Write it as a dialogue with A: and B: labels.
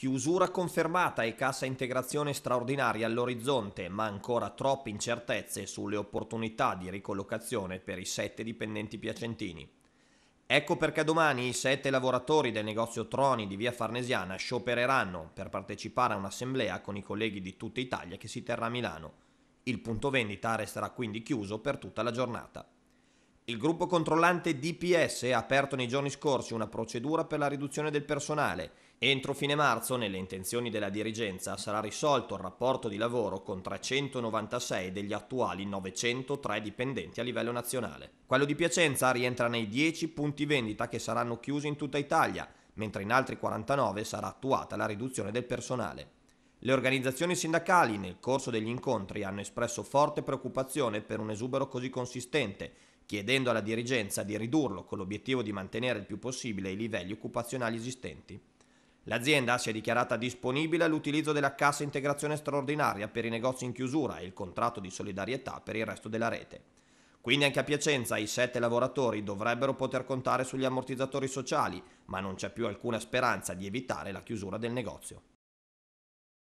A: Chiusura confermata e cassa integrazione straordinaria all'orizzonte, ma ancora troppe incertezze sulle opportunità di ricollocazione per i sette dipendenti piacentini. Ecco perché domani i sette lavoratori del negozio Troni di via Farnesiana sciopereranno per partecipare a un'assemblea con i colleghi di tutta Italia che si terrà a Milano. Il punto vendita resterà quindi chiuso per tutta la giornata. Il gruppo controllante DPS ha aperto nei giorni scorsi una procedura per la riduzione del personale. Entro fine marzo, nelle intenzioni della dirigenza, sarà risolto il rapporto di lavoro con 396 degli attuali 903 dipendenti a livello nazionale. Quello di Piacenza rientra nei 10 punti vendita che saranno chiusi in tutta Italia, mentre in altri 49 sarà attuata la riduzione del personale. Le organizzazioni sindacali nel corso degli incontri hanno espresso forte preoccupazione per un esubero così consistente, chiedendo alla dirigenza di ridurlo con l'obiettivo di mantenere il più possibile i livelli occupazionali esistenti. L'azienda si è dichiarata disponibile all'utilizzo della cassa integrazione straordinaria per i negozi in chiusura e il contratto di solidarietà per il resto della rete. Quindi anche a Piacenza i sette lavoratori dovrebbero poter contare sugli ammortizzatori sociali, ma non c'è più alcuna speranza di evitare la chiusura del negozio.